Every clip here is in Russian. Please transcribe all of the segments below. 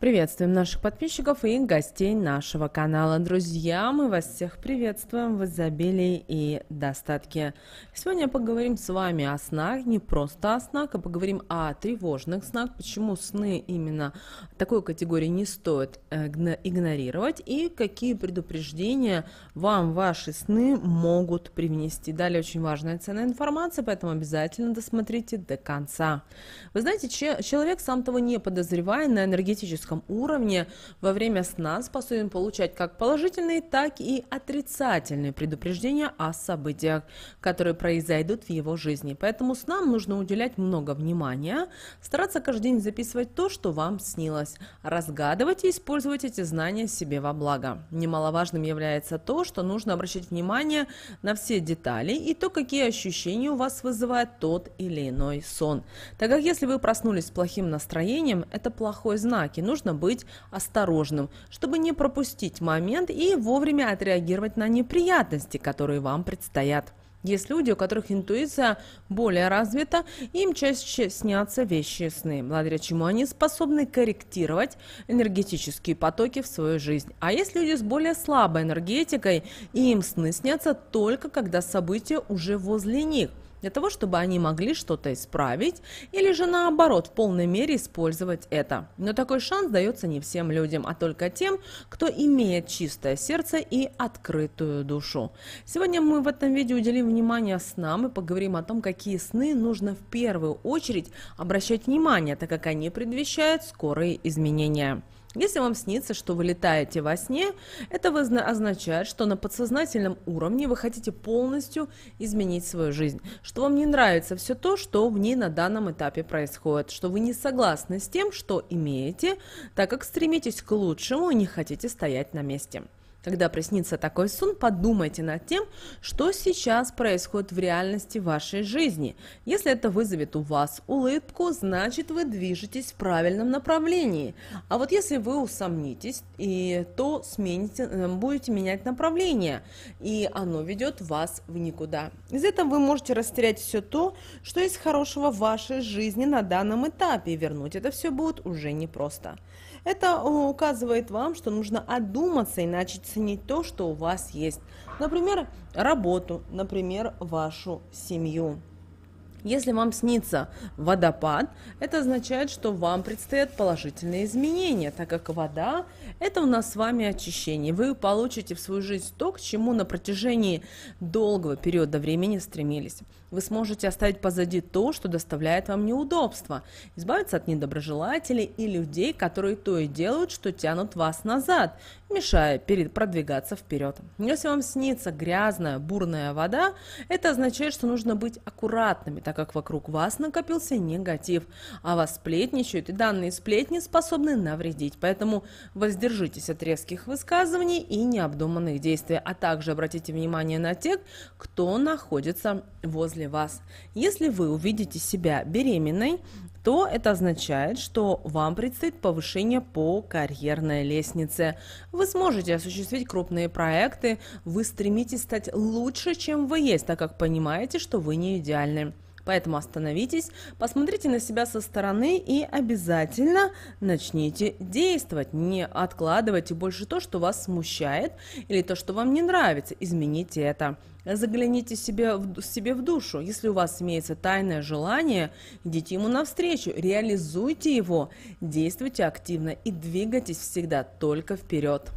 Приветствуем наших подписчиков и гостей нашего канала. Друзья, мы вас всех приветствуем в изобилии и достатке. Сегодня поговорим с вами о снах, не просто о снах, а поговорим о тревожных снах, почему сны именно такой категории не стоит э, игнорировать и какие предупреждения вам ваши сны могут привнести. Далее очень важная ценная информация, поэтому обязательно досмотрите до конца. Вы знаете, человек сам того не подозревая на энергетическом генетическом уровне во время сна способен получать как положительные, так и отрицательные предупреждения о событиях, которые произойдут в его жизни. Поэтому снам нужно уделять много внимания, стараться каждый день записывать то, что вам снилось, разгадывать и использовать эти знания себе во благо. Немаловажным является то, что нужно обращать внимание на все детали и то, какие ощущения у вас вызывает тот или иной сон. Так как если вы проснулись с плохим настроением, это плохой знак и нужно нужно быть осторожным, чтобы не пропустить момент и вовремя отреагировать на неприятности, которые вам предстоят. Есть люди, у которых интуиция более развита, им чаще снятся вещи сны, благодаря чему они способны корректировать энергетические потоки в свою жизнь. А есть люди с более слабой энергетикой, и им сны снятся только когда события уже возле них – для того, чтобы они могли что-то исправить или же наоборот в полной мере использовать это. Но такой шанс дается не всем людям, а только тем, кто имеет чистое сердце и открытую душу. Сегодня мы в этом видео уделим внимание снам и поговорим о том, какие сны нужно в первую очередь обращать внимание, так как они предвещают скорые изменения. Если вам снится, что вы летаете во сне, это означает, что на подсознательном уровне вы хотите полностью изменить свою жизнь, что вам не нравится все то, что в ней на данном этапе происходит, что вы не согласны с тем, что имеете, так как стремитесь к лучшему и не хотите стоять на месте. Когда приснится такой сон, подумайте над тем, что сейчас происходит в реальности вашей жизни. Если это вызовет у вас улыбку, значит вы движетесь в правильном направлении. А вот если вы усомнитесь, и то смените, э, будете менять направление, и оно ведет вас в никуда. Из этого вы можете растерять все то, что есть хорошего в вашей жизни на данном этапе, и вернуть это все будет уже непросто. Это э, указывает вам, что нужно одуматься и начать ценить то, что у вас есть. Например, работу, например, вашу семью. Если вам снится водопад, это означает, что вам предстоят положительные изменения, так как вода – это у нас с вами очищение. Вы получите в свою жизнь то, к чему на протяжении долгого периода времени стремились. Вы сможете оставить позади то, что доставляет вам неудобства, избавиться от недоброжелателей и людей, которые то и делают, что тянут вас назад, мешая перед продвигаться вперед. Если вам снится грязная, бурная вода, это означает, что нужно быть аккуратными, так как вокруг вас накопился негатив, а вас сплетничают, и данные сплетни способны навредить. Поэтому воздержитесь от резких высказываний и необдуманных действий, а также обратите внимание на тех, кто находится возле вас. Если вы увидите себя беременной, то это означает, что вам предстоит повышение по карьерной лестнице. Вы сможете осуществить крупные проекты, вы стремитесь стать лучше, чем вы есть, так как понимаете, что вы не идеальны. Поэтому остановитесь, посмотрите на себя со стороны и обязательно начните действовать. Не откладывайте больше то, что вас смущает или то, что вам не нравится. Измените это. Загляните себе в, себе в душу. Если у вас имеется тайное желание, идите ему навстречу, реализуйте его, действуйте активно и двигайтесь всегда только вперед.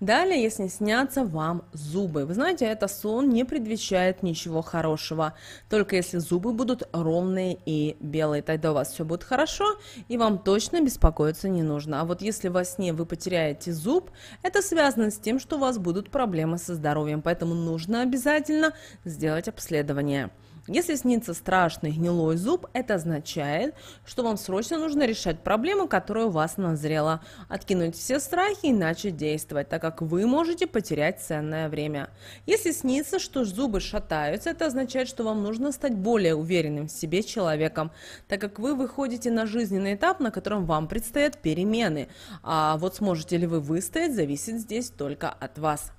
Далее, если снятся вам зубы. Вы знаете, это сон не предвещает ничего хорошего. Только если зубы будут ровные и белые, тогда у вас все будет хорошо, и вам точно беспокоиться не нужно. А вот если во сне вы потеряете зуб, это связано с тем, что у вас будут проблемы со здоровьем, поэтому нужно обязательно сделать обследование. Если снится страшный гнилой зуб, это означает, что вам срочно нужно решать проблему, которая у вас назрела. Откинуть все страхи и начать действовать, так как вы можете потерять ценное время. Если снится, что зубы шатаются, это означает, что вам нужно стать более уверенным в себе человеком, так как вы выходите на жизненный этап, на котором вам предстоят перемены. А вот сможете ли вы выстоять, зависит здесь только от вас.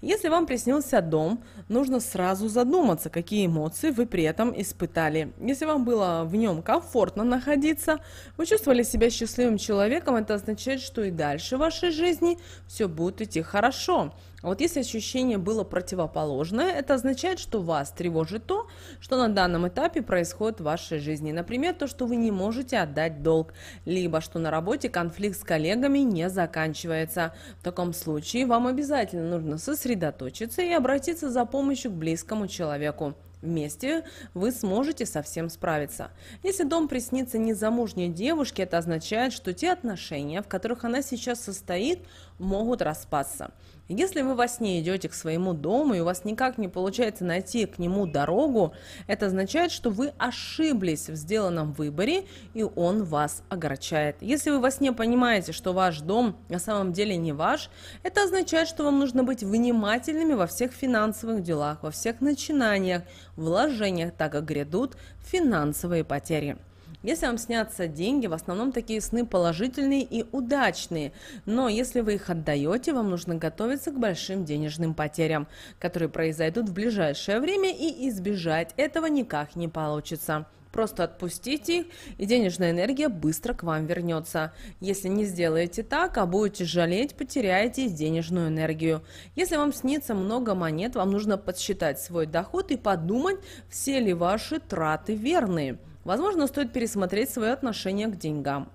Если вам приснился дом, нужно сразу задуматься, какие эмоции вы при этом испытали. Если вам было в нем комфортно находиться, вы чувствовали себя счастливым человеком, это означает, что и дальше в вашей жизни все будет идти хорошо. А вот если ощущение было противоположное, это означает, что вас тревожит то, что на данном этапе происходит в вашей жизни. Например, то, что вы не можете отдать долг, либо что на работе конфликт с коллегами не заканчивается. В таком случае вам обязательно нужно сосредоточиться и обратиться за помощью к близкому человеку. Вместе вы сможете со всем справиться. Если дом приснится незамужней девушке, это означает, что те отношения, в которых она сейчас состоит, могут распасться. Если вы во сне идете к своему дому и у вас никак не получается найти к нему дорогу, это означает, что вы ошиблись в сделанном выборе и он вас огорчает. Если вы во сне понимаете, что ваш дом на самом деле не ваш, это означает, что вам нужно быть внимательными во всех финансовых делах, во всех начинаниях, вложениях, так как грядут финансовые потери. Если вам снятся деньги, в основном такие сны положительные и удачные, но если вы их отдаете, вам нужно готовиться к большим денежным потерям, которые произойдут в ближайшее время, и избежать этого никак не получится. Просто отпустите их, и денежная энергия быстро к вам вернется. Если не сделаете так, а будете жалеть, потеряете денежную энергию. Если вам снится много монет, вам нужно подсчитать свой доход и подумать, все ли ваши траты верные. Возможно, стоит пересмотреть свое отношение к деньгам.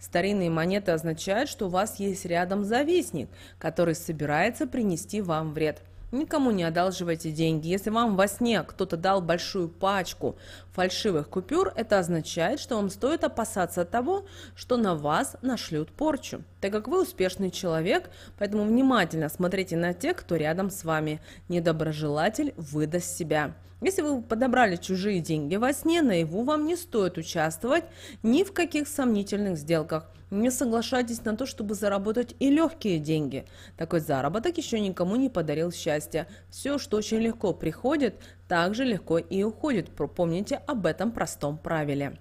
Старинные монеты означают, что у вас есть рядом завистник, который собирается принести вам вред. Никому не одалживайте деньги. Если вам во сне кто-то дал большую пачку фальшивых купюр, это означает, что вам стоит опасаться того, что на вас нашлют порчу так как вы успешный человек, поэтому внимательно смотрите на тех, кто рядом с вами. Недоброжелатель выдаст себя. Если вы подобрали чужие деньги во сне, наяву вам не стоит участвовать ни в каких сомнительных сделках. Не соглашайтесь на то, чтобы заработать и легкие деньги. Такой заработок еще никому не подарил счастья. Все, что очень легко приходит, также легко и уходит. Помните об этом простом правиле.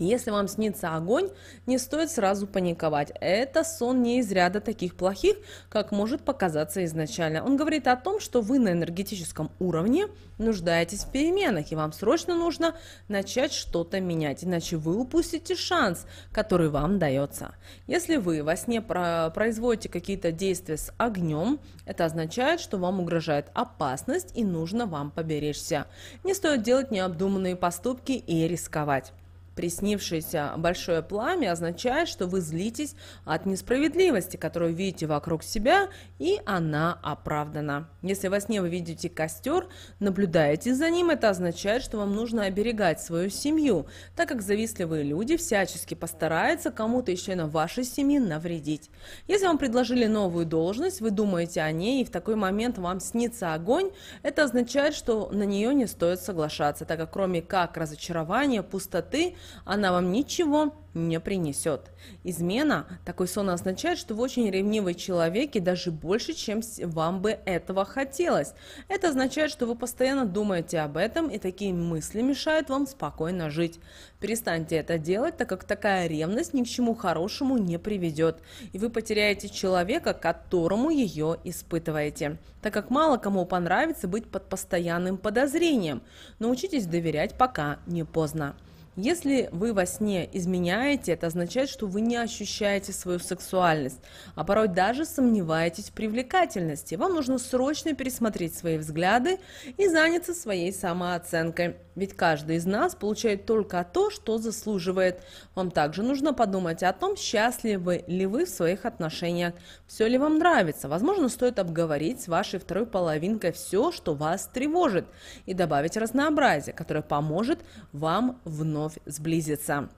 Если вам снится огонь, не стоит сразу паниковать. Это сон не из ряда таких плохих, как может показаться изначально. Он говорит о том, что вы на энергетическом уровне нуждаетесь в переменах, и вам срочно нужно начать что-то менять, иначе вы упустите шанс, который вам дается. Если вы во сне производите какие-то действия с огнем, это означает, что вам угрожает опасность и нужно вам поберечься. Не стоит делать необдуманные поступки и рисковать приснившееся большое пламя означает, что вы злитесь от несправедливости, которую видите вокруг себя, и она оправдана. Если во сне вы видите костер, наблюдаете за ним, это означает, что вам нужно оберегать свою семью, так как завистливые люди всячески постараются кому-то еще на вашей семьи навредить. Если вам предложили новую должность, вы думаете о ней, и в такой момент вам снится огонь, это означает, что на нее не стоит соглашаться, так как кроме как разочарования, пустоты, она вам ничего не принесет. Измена, такой сон означает, что вы очень ревнивый человек и даже больше, чем вам бы этого хотелось. Это означает, что вы постоянно думаете об этом и такие мысли мешают вам спокойно жить. Перестаньте это делать, так как такая ревность ни к чему хорошему не приведет, и вы потеряете человека, которому ее испытываете, так как мало кому понравится быть под постоянным подозрением. Научитесь доверять, пока не поздно. Если вы во сне изменяете, это означает, что вы не ощущаете свою сексуальность, а порой даже сомневаетесь в привлекательности. Вам нужно срочно пересмотреть свои взгляды и заняться своей самооценкой. Ведь каждый из нас получает только то, что заслуживает. Вам также нужно подумать о том, счастливы ли вы в своих отношениях, все ли вам нравится. Возможно, стоит обговорить с вашей второй половинкой все, что вас тревожит, и добавить разнообразие, которое поможет вам вновь сблизиться.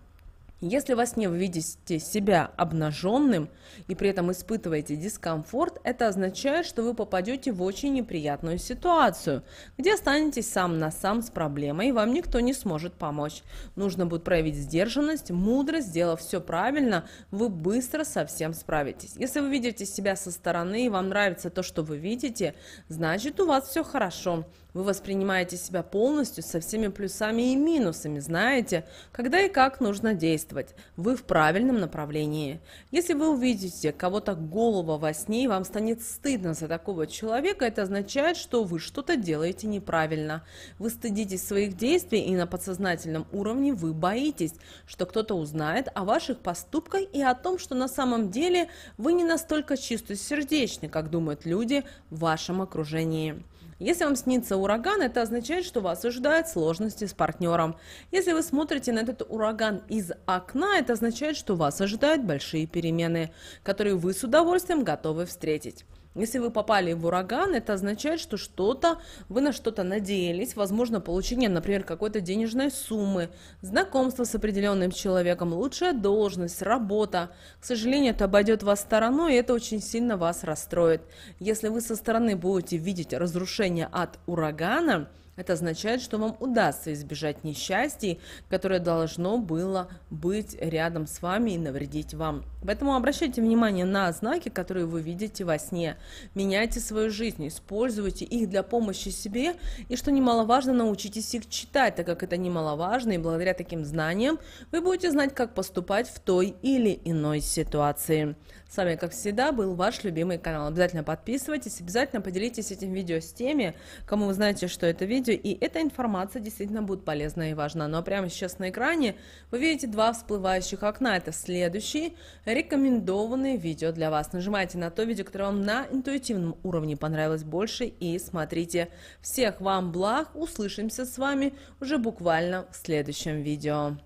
Если во сне вы видите себя обнаженным и при этом испытываете дискомфорт, это означает, что вы попадете в очень неприятную ситуацию, где останетесь сам на сам с проблемой, и вам никто не сможет помочь. Нужно будет проявить сдержанность, мудро сделав все правильно, вы быстро со всем справитесь. Если вы видите себя со стороны и вам нравится то, что вы видите, значит у вас все хорошо. Вы воспринимаете себя полностью со всеми плюсами и минусами, знаете, когда и как нужно действовать. Вы в правильном направлении. Если вы увидите кого-то голого во сне и вам станет стыдно за такого человека, это означает, что вы что-то делаете неправильно. Вы стыдитесь своих действий и на подсознательном уровне вы боитесь, что кто-то узнает о ваших поступках и о том, что на самом деле вы не настолько чистосердечны, как думают люди в вашем окружении. Если вам снится ураган, это означает, что вас ожидают сложности с партнером. Если вы смотрите на этот ураган из окна, это означает, что вас ожидают большие перемены, которые вы с удовольствием готовы встретить. Если вы попали в ураган, это означает, что что-то, вы на что-то надеялись, возможно, получение, например, какой-то денежной суммы, знакомство с определенным человеком, лучшая должность, работа. К сожалению, это обойдет вас стороной, и это очень сильно вас расстроит. Если вы со стороны будете видеть разрушение от урагана – это означает, что вам удастся избежать несчастий, которое должно было быть рядом с вами и навредить вам. Поэтому обращайте внимание на знаки, которые вы видите во сне. Меняйте свою жизнь, используйте их для помощи себе и, что немаловажно, научитесь их читать, так как это немаловажно, и благодаря таким знаниям вы будете знать, как поступать в той или иной ситуации. С вами, как всегда, был ваш любимый канал. Обязательно подписывайтесь, обязательно поделитесь этим видео с теми, кому вы знаете, что это видео, и эта информация действительно будет полезна и важна. Но ну, а прямо сейчас на экране вы видите два всплывающих окна. Это следующие рекомендованные видео для вас. Нажимайте на то видео, которое вам на интуитивном уровне понравилось больше, и смотрите. Всех вам благ, услышимся с вами уже буквально в следующем видео.